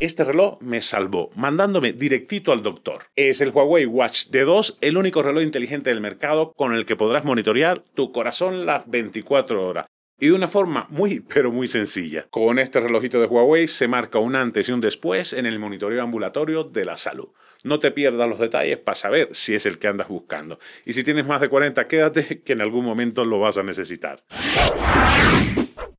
Este reloj me salvó, mandándome directito al doctor. Es el Huawei Watch D2, el único reloj inteligente del mercado con el que podrás monitorear tu corazón las 24 horas y de una forma muy, pero muy sencilla. Con este relojito de Huawei se marca un antes y un después en el monitoreo ambulatorio de la salud. No te pierdas los detalles para saber si es el que andas buscando. Y si tienes más de 40, quédate que en algún momento lo vas a necesitar.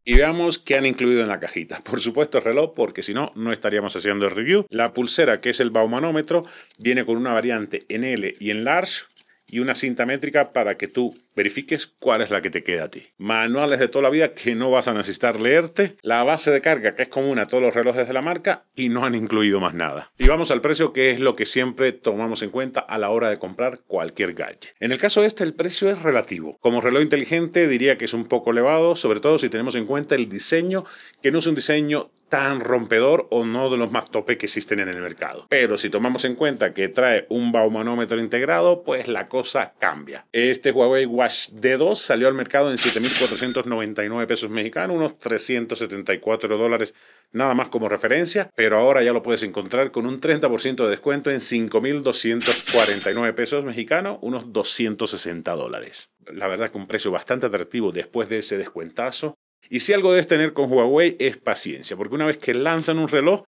Y veamos qué han incluido en la cajita. Por supuesto el reloj, porque si no, no estaríamos haciendo el review. La pulsera, que es el baumanómetro, viene con una variante en L y en large, y una cinta métrica para que tú verifiques cuál es la que te queda a ti. Manuales de toda la vida que no vas a necesitar leerte, la base de carga que es común a todos los relojes de la marca y no han incluido más nada. Y vamos al precio que es lo que siempre tomamos en cuenta a la hora de comprar cualquier gadget. En el caso de este el precio es relativo. Como reloj inteligente diría que es un poco elevado, sobre todo si tenemos en cuenta el diseño, que no es un diseño tan rompedor o no de los más topes que existen en el mercado. Pero si tomamos en cuenta que trae un baumanómetro integrado, pues la cosa cambia. Este Huawei Watch D2 salió al mercado en 7.499 pesos mexicanos, unos 374 dólares nada más como referencia, pero ahora ya lo puedes encontrar con un 30% de descuento en 5.249 pesos mexicanos, unos 260 dólares. La verdad que un precio bastante atractivo después de ese descuentazo y si algo debes tener con Huawei es paciencia, porque una vez que lanzan un reloj,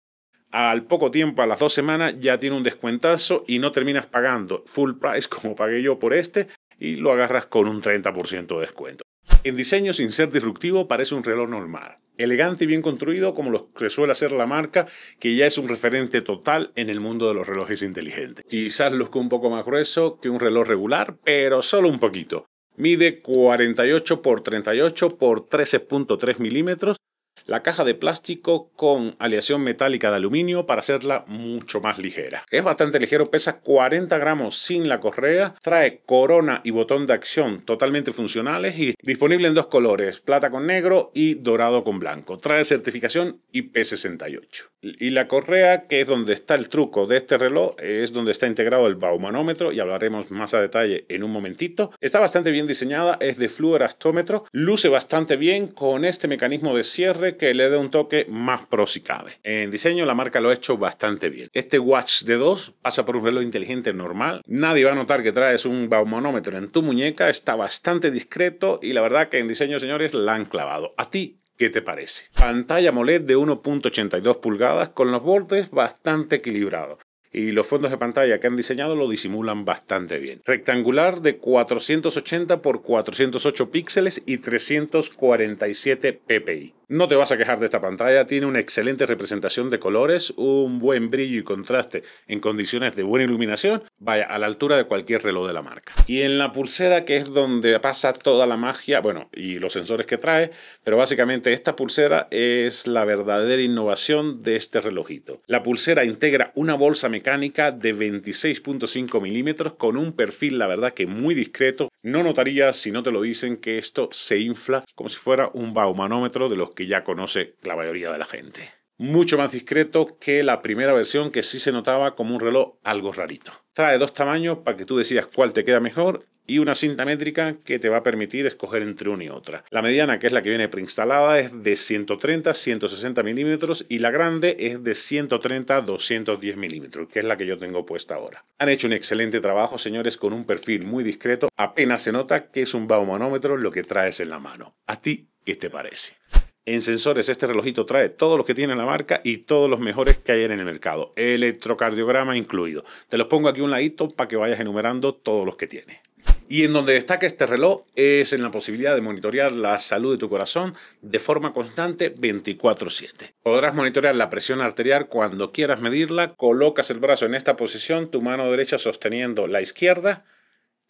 al poco tiempo, a las dos semanas, ya tiene un descuentazo y no terminas pagando full price como pagué yo por este y lo agarras con un 30% de descuento. En diseño, sin ser disruptivo, parece un reloj normal, elegante y bien construido como lo que suele hacer la marca, que ya es un referente total en el mundo de los relojes inteligentes. Quizás luzca un poco más grueso que un reloj regular, pero solo un poquito. Mide 48 x 38 x 13.3 milímetros la caja de plástico con aleación metálica de aluminio para hacerla mucho más ligera. Es bastante ligero, pesa 40 gramos sin la correa, trae corona y botón de acción totalmente funcionales y disponible en dos colores, plata con negro y dorado con blanco. Trae certificación IP68. Y la correa, que es donde está el truco de este reloj, es donde está integrado el baumanómetro y hablaremos más a detalle en un momentito. Está bastante bien diseñada, es de fluorastómetro, luce bastante bien con este mecanismo de cierre que le dé un toque más pro si cabe. En diseño la marca lo ha hecho bastante bien. Este Watch de 2 pasa por un reloj inteligente normal. Nadie va a notar que traes un baumonómetro en tu muñeca. Está bastante discreto y la verdad que en diseño, señores, la han clavado. A ti, ¿Qué te parece? Pantalla MOLED de 1.82 pulgadas con los bordes bastante equilibrados y los fondos de pantalla que han diseñado lo disimulan bastante bien. Rectangular de 480 x 408 píxeles y 347 ppi. No te vas a quejar de esta pantalla, tiene una excelente representación de colores, un buen brillo y contraste en condiciones de buena iluminación, vaya, a la altura de cualquier reloj de la marca. Y en la pulsera, que es donde pasa toda la magia, bueno, y los sensores que trae, pero básicamente esta pulsera es la verdadera innovación de este relojito. La pulsera integra una bolsa mecánica de 26.5 milímetros con un perfil, la verdad, que muy discreto. No notaría si no te lo dicen, que esto se infla como si fuera un baumanómetro de los que ya conoce la mayoría de la gente mucho más discreto que la primera versión que sí se notaba como un reloj algo rarito. Trae dos tamaños para que tú decidas cuál te queda mejor y una cinta métrica que te va a permitir escoger entre una y otra. La mediana, que es la que viene preinstalada, es de 130-160 milímetros y la grande es de 130-210 milímetros, que es la que yo tengo puesta ahora. Han hecho un excelente trabajo, señores, con un perfil muy discreto. Apenas se nota que es un baumanómetro lo que traes en la mano. ¿A ti qué te parece? En sensores, este relojito trae todos los que tiene la marca y todos los mejores que hay en el mercado, electrocardiograma incluido. Te los pongo aquí un ladito para que vayas enumerando todos los que tiene. Y en donde destaca este reloj es en la posibilidad de monitorear la salud de tu corazón de forma constante 24/7. Podrás monitorear la presión arterial cuando quieras medirla, colocas el brazo en esta posición, tu mano derecha sosteniendo la izquierda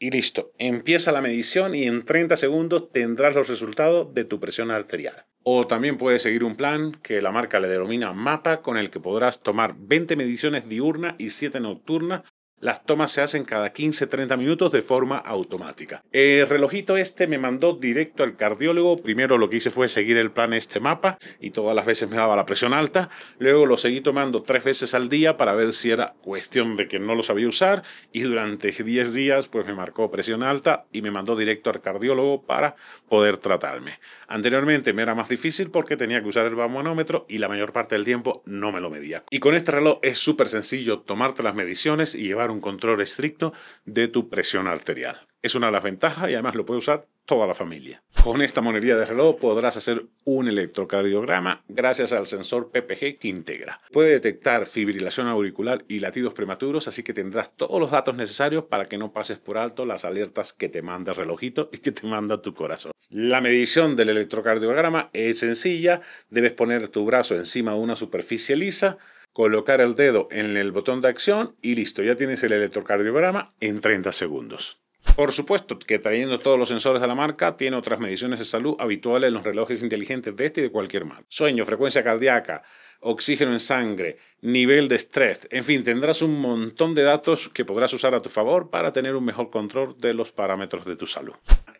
y listo, empieza la medición y en 30 segundos tendrás los resultados de tu presión arterial. O también puedes seguir un plan que la marca le denomina mapa con el que podrás tomar 20 mediciones diurnas y 7 nocturnas las tomas se hacen cada 15-30 minutos de forma automática. El relojito este me mandó directo al cardiólogo. Primero lo que hice fue seguir el plan este mapa y todas las veces me daba la presión alta. Luego lo seguí tomando tres veces al día para ver si era cuestión de que no lo sabía usar y durante 10 días pues me marcó presión alta y me mandó directo al cardiólogo para poder tratarme. Anteriormente me era más difícil porque tenía que usar el manómetro y la mayor parte del tiempo no me lo medía. Y con este reloj es súper sencillo tomarte las mediciones y llevar un control estricto de tu presión arterial. Es una de las ventajas y además lo puede usar toda la familia. Con esta monería de reloj podrás hacer un electrocardiograma gracias al sensor PPG que integra. Puede detectar fibrilación auricular y latidos prematuros, así que tendrás todos los datos necesarios para que no pases por alto las alertas que te manda el relojito y que te manda tu corazón. La medición del electrocardiograma es sencilla, debes poner tu brazo encima de una superficie lisa, colocar el dedo en el botón de acción y listo, ya tienes el electrocardiograma en 30 segundos. Por supuesto que trayendo todos los sensores a la marca, tiene otras mediciones de salud habituales en los relojes inteligentes de este y de cualquier marca. Sueño, frecuencia cardíaca, oxígeno en sangre, nivel de estrés, en fin, tendrás un montón de datos que podrás usar a tu favor para tener un mejor control de los parámetros de tu salud.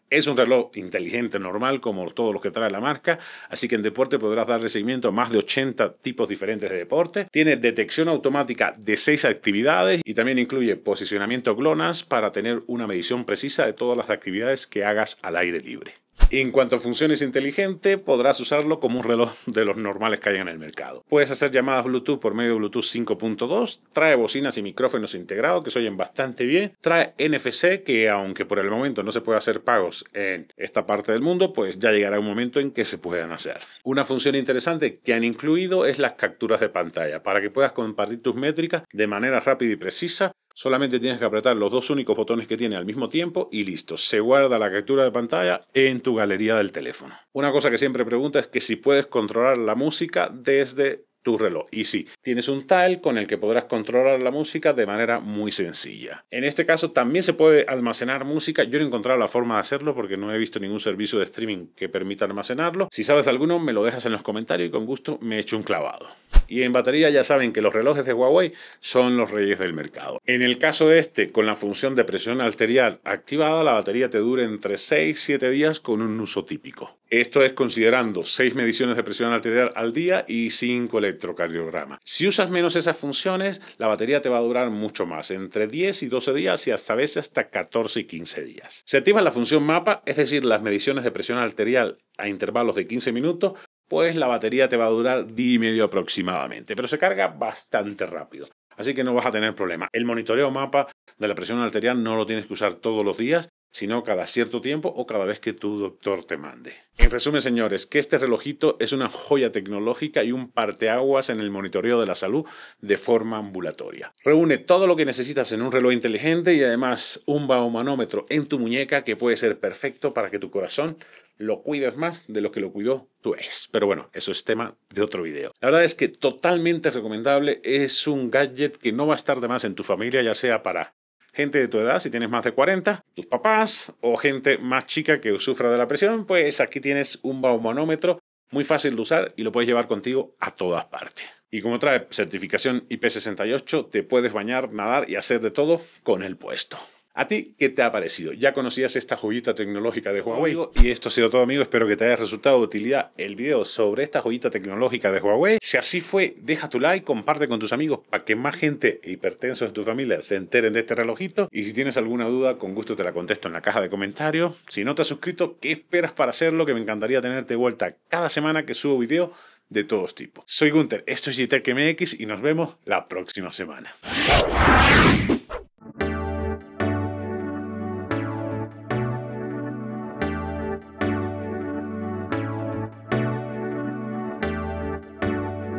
Es un reloj inteligente, normal, como todos los que trae la marca, así que en deporte podrás darle seguimiento a más de 80 tipos diferentes de deporte. Tiene detección automática de 6 actividades y también incluye posicionamiento GLONASS para tener una medición precisa de todas las actividades que hagas al aire libre. En cuanto a funciones inteligente, podrás usarlo como un reloj de los normales que hay en el mercado. Puedes hacer llamadas Bluetooth por medio de Bluetooth 5.2, trae bocinas y micrófonos integrados que se oyen bastante bien, trae NFC que aunque por el momento no se pueda hacer pagos en esta parte del mundo, pues ya llegará un momento en que se puedan hacer. Una función interesante que han incluido es las capturas de pantalla para que puedas compartir tus métricas de manera rápida y precisa solamente tienes que apretar los dos únicos botones que tiene al mismo tiempo y listo, se guarda la captura de pantalla en tu galería del teléfono. Una cosa que siempre pregunta es que si puedes controlar la música desde tu reloj. Y sí, tienes un tal con el que podrás controlar la música de manera muy sencilla. En este caso también se puede almacenar música. Yo no he encontrado la forma de hacerlo porque no he visto ningún servicio de streaming que permita almacenarlo. Si sabes alguno, me lo dejas en los comentarios y con gusto me echo un clavado. Y en batería ya saben que los relojes de Huawei son los reyes del mercado. En el caso de este, con la función de presión arterial activada, la batería te dura entre 6 y 7 días con un uso típico. Esto es considerando 6 mediciones de presión arterial al día y 5 electrocardiogramas. Si usas menos esas funciones, la batería te va a durar mucho más, entre 10 y 12 días y hasta a veces hasta 14 y 15 días. Si activas la función MAPA, es decir, las mediciones de presión arterial a intervalos de 15 minutos, pues la batería te va a durar día y medio aproximadamente, pero se carga bastante rápido así que no vas a tener problema. El monitoreo mapa de la presión arterial no lo tienes que usar todos los días sino cada cierto tiempo o cada vez que tu doctor te mande. En resumen, señores, que este relojito es una joya tecnológica y un parteaguas en el monitoreo de la salud de forma ambulatoria. Reúne todo lo que necesitas en un reloj inteligente y además un baumanómetro en tu muñeca que puede ser perfecto para que tu corazón lo cuides más de lo que lo cuidó tu ex. Pero bueno, eso es tema de otro video. La verdad es que totalmente recomendable, es un gadget que no va a estar de más en tu familia, ya sea para gente de tu edad, si tienes más de 40, tus papás o gente más chica que sufra de la presión, pues aquí tienes un baumanómetro muy fácil de usar y lo puedes llevar contigo a todas partes. Y como trae certificación IP68, te puedes bañar, nadar y hacer de todo con el puesto. ¿A ti qué te ha parecido? ¿Ya conocías esta joyita tecnológica de Huawei? y esto ha sido todo, amigo. Espero que te haya resultado de utilidad el video sobre esta joyita tecnológica de Huawei. Si así fue, deja tu like, comparte con tus amigos para que más gente e hipertenso de tu familia se enteren de este relojito. Y si tienes alguna duda, con gusto te la contesto en la caja de comentarios. Si no te has suscrito, ¿qué esperas para hacerlo? Que me encantaría tenerte vuelta cada semana que subo video de todos tipos. Soy Gunter, esto es GTEC y nos vemos la próxima semana.